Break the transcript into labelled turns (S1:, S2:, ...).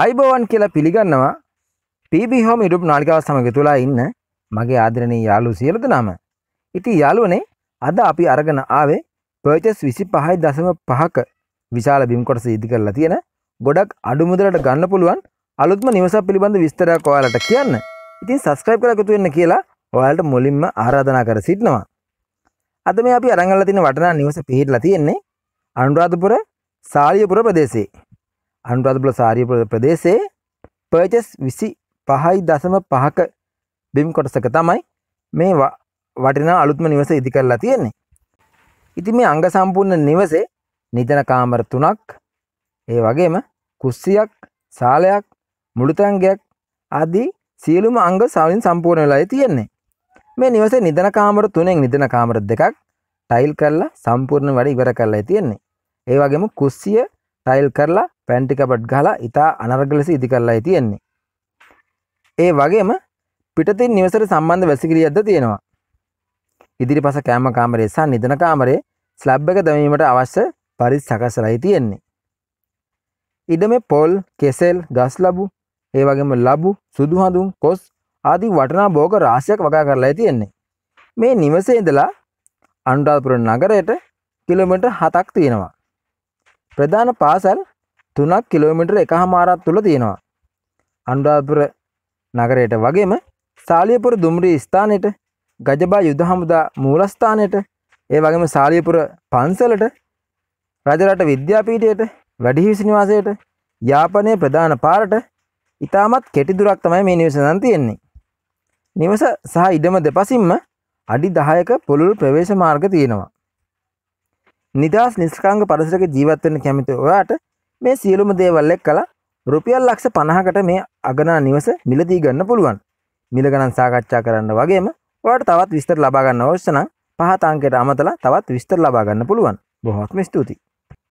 S1: ආයිබෝවන් කියලා පිළිගන්නවා පිබිහෝම ඉඩුප් නාලිකාව සමඟ තුලා ඉන්න මගේ ආදරණී යාලු සියලුද නම. ඉති යාලුවනේ අද අපි අරගෙන ආවේ පර්චස් විසි පහයි දසම පහක විශාල බිම්කොටස ඉදි කරලා තියෙන ගොඩක් අඩුමුදලට ගන්න පුළුවන් අලුත්ම නිවස පිළිබඳ විස්තරයක් ඔයාලට කියන්න. ඉතින් සස්ක්‍රයිබ් කරලා එකතු වෙන්න කියලා ඔයාලට මුලින්ම ආරාධනා කර සිටිනවා. අද මේ අපි අරන් අල්ලලා තියෙන වටනා නිවස පිහිටලා තියෙන්නේ අනුරාධපුර සාලියපුර ප්‍රදේශයේ. අනුරාධපුර සාරිය ප්‍රදේශයේ පර්චස් විසි පහයි දසම පහක බිම් කොටසක තමයි මේ වටිනා අලුත්ම නිවස ඉදි කරලා තියෙන්නේ. ඉතින් මේ අංග සම්පූර්ණ නිවසේ නිදන කාමර තුනක් ඒ වගේම කුස්සියක් සාලයක් මුළුතැන්ගයක් ආදී සියලුම අංග සවලින් සම්පූර්ණ වෙලායි තියෙන්නේ. මේ නිවසේ නිදන කාමර තුනෙන් නිදන කාමර දෙකක් ටයිල් කරලා සම්පූර්ණ වැඩ ඉවර කරලා තියෙන්නේ. ඒ වගේම කුස්සිය ටයිල් කරලා පැන්ටි කපට් ගහලා ඉතා අනර්ග ලෙස ඉදි කරලායි තියෙන්නේ. ඒ වගේම පිටතින් නිවසට සම්බන්ධ වැසිකිළියක්ද තියෙනවා. ඉදිරිපස කෑම කාමරයේ සහ නිදන කාමරයේ ස්ලැබ් එක දැමීමට අවශ්‍ය පරිදි සකස්ලායි තියෙන්නේ. ඉඩමේ පොල්, කෙසෙල්, ගස් ලබු, ඒ වගේම ලබු, සුදු හඳුන්, කොස් ආදී වටිනා භෝග රාශියක් වගා කරලායි තියෙන්නේ. මේ නිවසේ ඉඳලා අනුරාධපුර නගරයට කිලෝමීටර් 7ක් තියෙනවා. ප්‍රධාන පාසල් තුනක් කිලෝමිටර එක හමාරත් තුළ තියෙනවා. අනුරාධපුර නගරයට වගේම සාලියපුර දුම්රී ස්ථානයට ගජබා යුද හමුදා මූලස්ථානයට ඒ වගේම සාලියපුර පන්සලට රජරට විද්‍යාපීටයට වැඩිහිවිසි නිවාසයට යාපනය ප්‍රධාන පාරට ඉතාමත් කෙටි දුරක් තමයි මේ නිවසදන් තියෙන්නේ. නිවස සහ ඉඩම දෙපසින්ම අඩි දහයක පොළුල් ප්‍රවේශ මාර්ග තියෙනවා. නිදහස් නිස්කංග පරිසරක ජීවත් වෙන්න කැමති ඔයාට මේ සියලුම දේවල් එක්කලා රුපියල් ලක්ෂ 50කට මේ අගනා නිවස මිලදී ගන්න පුළුවන්. මිල ගණන් සාකච්ඡා කරන්න වගේම ඔයාලට තවත් විස්තර ලබා ගන්න අවශ්‍ය නම් පහත අංකයට අමතලා තවත් විස්තර ලබා ගන්න පුළුවන්. බොහොමත්ම ස්තුතියි.